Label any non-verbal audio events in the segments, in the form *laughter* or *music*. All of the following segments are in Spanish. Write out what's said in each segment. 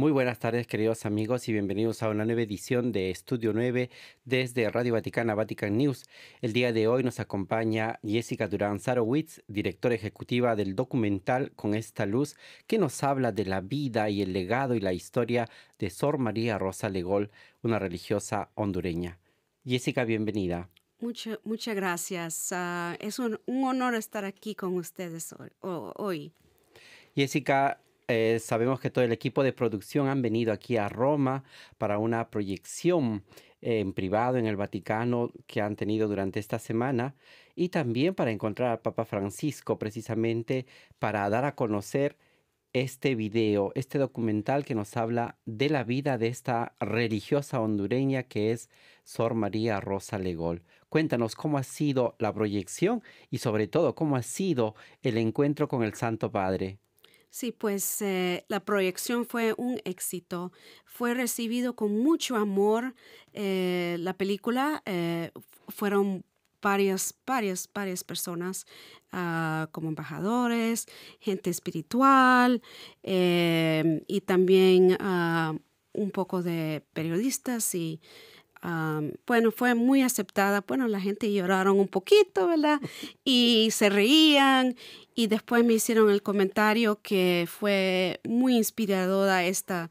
Muy buenas tardes, queridos amigos, y bienvenidos a una nueva edición de Estudio 9 desde Radio Vaticana, Vatican News. El día de hoy nos acompaña Jessica Durán Sarowitz, directora ejecutiva del documental Con esta luz, que nos habla de la vida y el legado y la historia de Sor María Rosa Legol, una religiosa hondureña. Jessica, bienvenida. muchas gracias. Ah, es un, honor estar aquí con ustedes hoy. Jessica, eh, sabemos que todo el equipo de producción han venido aquí a Roma para una proyección eh, en privado en el Vaticano que han tenido durante esta semana y también para encontrar al Papa Francisco precisamente para dar a conocer este video, este documental que nos habla de la vida de esta religiosa hondureña que es Sor María Rosa Legol. Cuéntanos cómo ha sido la proyección y sobre todo cómo ha sido el encuentro con el Santo Padre. Sí, pues eh, la proyección fue un éxito. Fue recibido con mucho amor eh, la película. Eh, fueron varias, varias, varias personas ah, como embajadores, gente espiritual em, y también ah, un poco de periodistas y bueno, fue muy aceptada. Bueno, la gente lloraron un poquito, ¿verdad? *laughs* Y se reían y después me hicieron el comentario que fue muy inspiradora esta,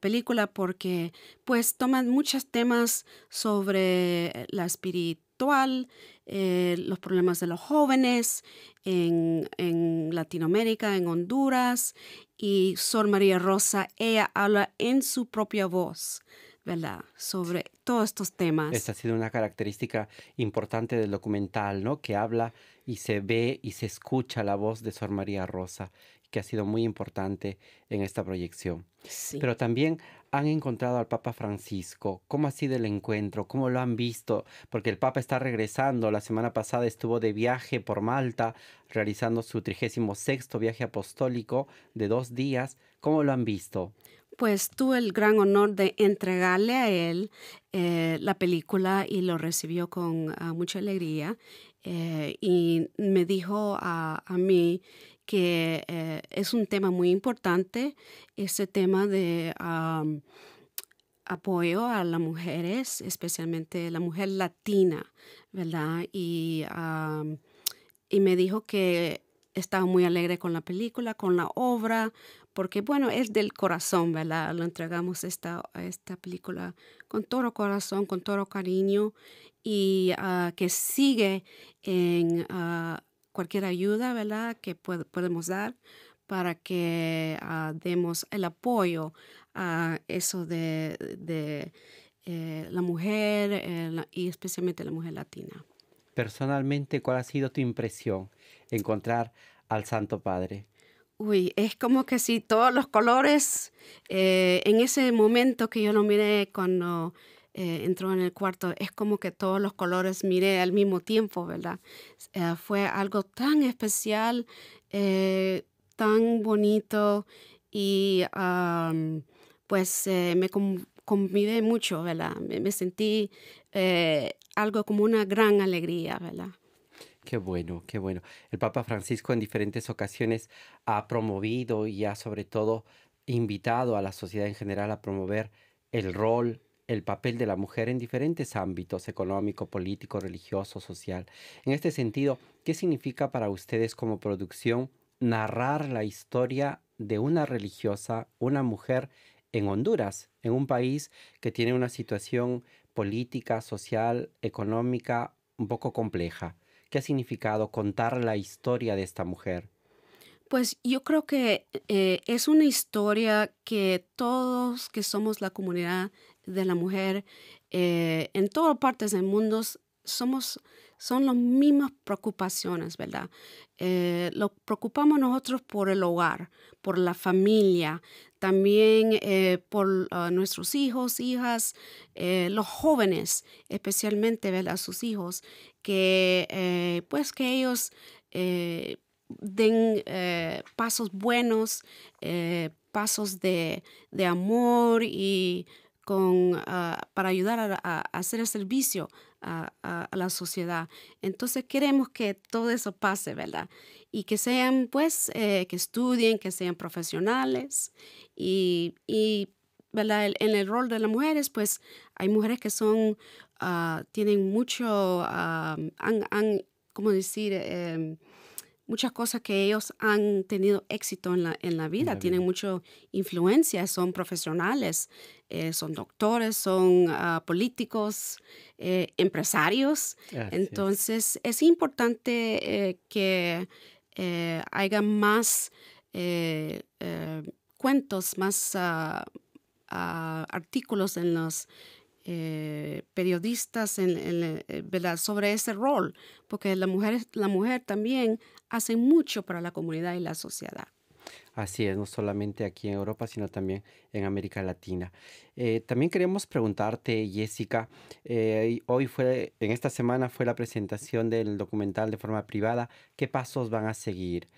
película porque pues toman muchos temas sobre la espiritual, eh, los problemas de los jóvenes en, en Latinoamérica, en Honduras y Sor María Rosa, ella habla en su propia voz ¿verdad? Sobre todos estos temas. Esta ha sido una característica importante del documental, ¿no? Que habla y se ve y se escucha la voz de Sor María Rosa, que ha sido muy importante en esta proyección. Sí. Pero también han encontrado al Papa Francisco. ¿Cómo ha sido el encuentro? ¿Cómo lo han visto? Porque el Papa está regresando. La semana pasada estuvo de viaje por Malta, realizando su 36 viaje apostólico de dos días. ¿Cómo lo han visto? pues tuve el gran honor de entregarle a él eh, la película y lo recibió con ah, mucha alegría. Eh, y me dijo a, a mí que eh, es un tema muy importante, ese tema de apoyo a las mujeres, especialmente la mujer latina, ¿verdad? Y, y me dijo que estaba muy alegre con la película, con la obra, porque bueno, es del corazón, ¿verdad? Lo entregamos esta, esta película con todo corazón, con todo cariño y ah, que sigue en ah, cualquier ayuda, ¿verdad? Que podemos dar para que ah, demos el apoyo a eso de, eh, la mujer eh, y especialmente la mujer latina. Personalmente, ¿cuál ha sido tu impresión encontrar al Santo Padre? Uy, es como que si todos los colores, eh, en ese momento que yo lo miré cuando eh, entró en el cuarto, es como que todos los colores miré al mismo tiempo, ¿verdad? Eh, fue algo tan especial, tan bonito y pues me convidé mucho, ¿verdad? me sentí algo como una gran alegría, ¿verdad? Qué bueno, qué bueno. El Papa Francisco en diferentes ocasiones ha promovido y ha sobre todo invitado a la sociedad en general a promover el rol, el papel de la mujer en diferentes ámbitos, económico, político, religioso, social. En este sentido, ¿qué significa para ustedes como producción narrar la historia de una religiosa, una mujer en Honduras, en un país que tiene una situación política, social, económica un poco compleja? ¿Qué ha significado contar la historia de esta mujer? Pues yo creo que eh, es una historia que todos que somos la comunidad de la mujer eh, en todas partes del mundo somos, son las mismas preocupaciones, ¿verdad? Eh, lo preocupamos nosotros por el hogar, por la familia, también eh, por ah, nuestros hijos, hijas, eh, los jóvenes, especialmente, ¿verdad? Sus hijos, que eh, pues que ellos den pasos buenos, pasos de, amor y con, ah, para ayudar a, a hacer el servicio a, la sociedad. Entonces queremos que todo eso pase, ¿verdad? Y que sean, pues, eh, que estudien, que sean profesionales y, y ¿verdad? en el rol de las mujeres, pues, hay mujeres que son, ah, tienen mucho, ah, han, han, ¿cómo decir? Em, muchas cosas que ellos han tenido éxito en la, vida, tienen mucha influencia, son profesionales, eh, son doctores, son ah, políticos, eh, empresarios. Entonces es, importante eh, que haya más cuentos, más ah, ah, artículos en los eh, periodistas en, eh, sobre ese rol, porque la mujer, la mujer también hace mucho para la comunidad y la sociedad. Así es, no solamente aquí en Europa, sino también en América Latina. Eh, también queremos preguntarte, Jessica, hoy fue, en esta semana fue la presentación del documental de forma privada, ¿qué pasos van a seguir?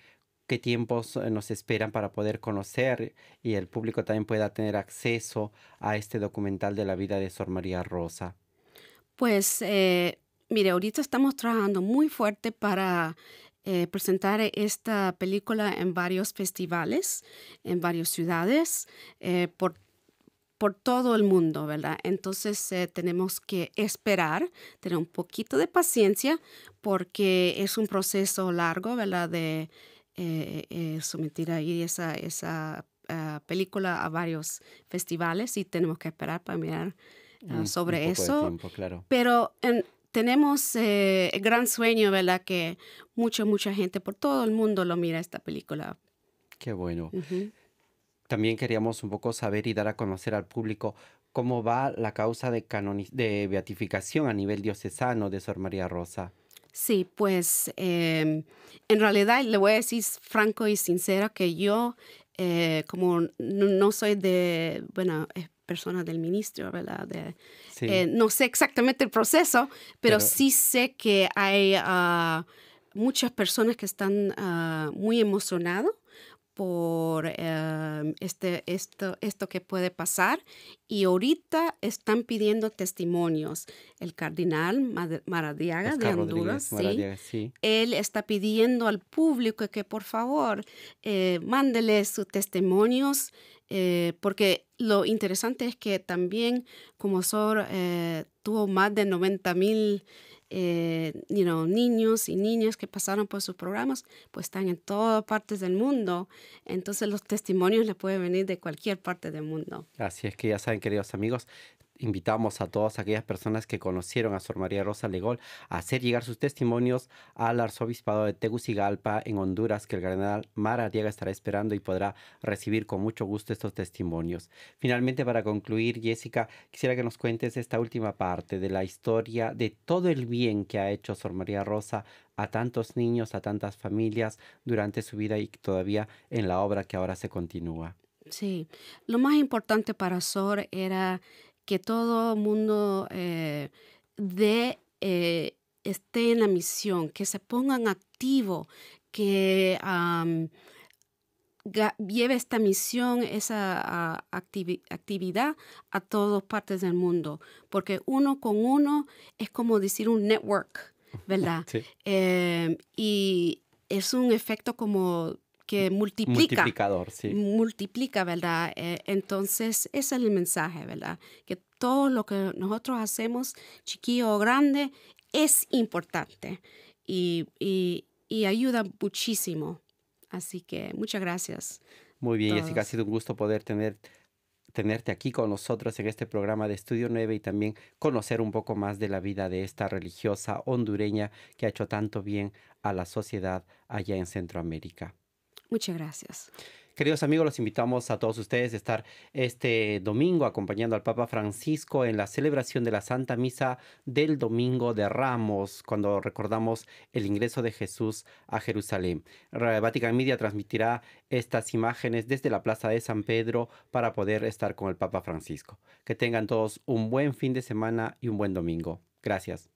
qué tiempos eh, nos esperan para poder conocer y el público también pueda tener acceso a este documental de la vida de Sor María Rosa. Pues eh, mire, ahorita estamos trabajando muy fuerte para eh, presentar esta película en varios festivales, en varias ciudades, por por todo el mundo, ¿verdad? Entonces tenemos que esperar, tener un poquito de paciencia, porque es un proceso largo, ¿verdad? De, eh, eh ahí esa, esa ah, película a varios festivales y tenemos que esperar para mirar ah, mm, sobre eso. Pero tenemos eh, el gran sueño, ¿verdad? Que mucha, mucha gente por todo el mundo lo mira esta película. Qué bueno. También queríamos un poco saber y dar a conocer al público cómo va la causa de, de beatificación a nivel diocesano de Sor María Rosa. Sí, pues em, en realidad le voy a decir franco y sincero que yo, eh, como no, soy de, bueno, es eh, persona del ministro, ¿verdad? Eh, no sé exactamente el proceso, pero, sí sé que hay ah, muchas personas que están ah, muy emocionadas por em, este, esto, esto que puede pasar y ahorita están pidiendo testimonios. El cardenal Maradiaga de Honduras, él está pidiendo al público que por favor eh, mándele sus testimonios eh, porque lo interesante es que también como Sor eh, tuvo más de 90 mil eh, niños y niñas que pasaron por sus programas, pues están en todas partes del mundo. Entonces los testimonios les pueden venir de cualquier parte del mundo. Así es que ya saben, queridos amigos, invitamos a todas aquellas personas que conocieron a Sor María Rosa Legol a hacer llegar sus testimonios al arzobispado de Tegucigalpa en Honduras, que el cardenal Mara Diego estará esperando y podrá recibir con mucho gusto estos testimonios. Finalmente, para concluir, Jessica, quisiera que nos cuentes esta última parte de la historia de todo el bien que ha hecho Sor María Rosa a tantos niños, a tantas familias durante su vida y todavía en la obra que ahora se continúa. Sí, lo más importante para Sor era que todo mundo eh, de, eh, esté en la misión, que se pongan activo, que lleve esta misión, esa ah, actividad a todas partes del mundo, porque uno con uno es como decir un network, ¿verdad? *laughs* Eh, y es un efecto como que multiplica. Multiplicador, sí. Multiplica, ¿verdad? Eh, entonces, ese es el mensaje, ¿verdad? Que todo lo que nosotros hacemos, chiquillo o grande, es importante y, ayuda muchísimo. Así que muchas gracias. Muy bien, Jessica, ha sido un gusto poder tener, tenerte aquí con nosotros en este programa de Estudio 9 y también conocer un poco más de la vida de esta religiosa hondureña que ha hecho tanto bien a la sociedad allá en Centroamérica. Muchas gracias. Queridos amigos, los invitamos a todos ustedes a estar este domingo acompañando al Papa Francisco en la celebración de la Santa Misa del Domingo de Ramos, cuando recordamos el ingreso de Jesús a Jerusalén. Vatican Media transmitirá estas imágenes desde la Plaza de San Pedro para poder estar con el Papa Francisco. Que tengan todos un buen fin de semana y un buen domingo. Gracias.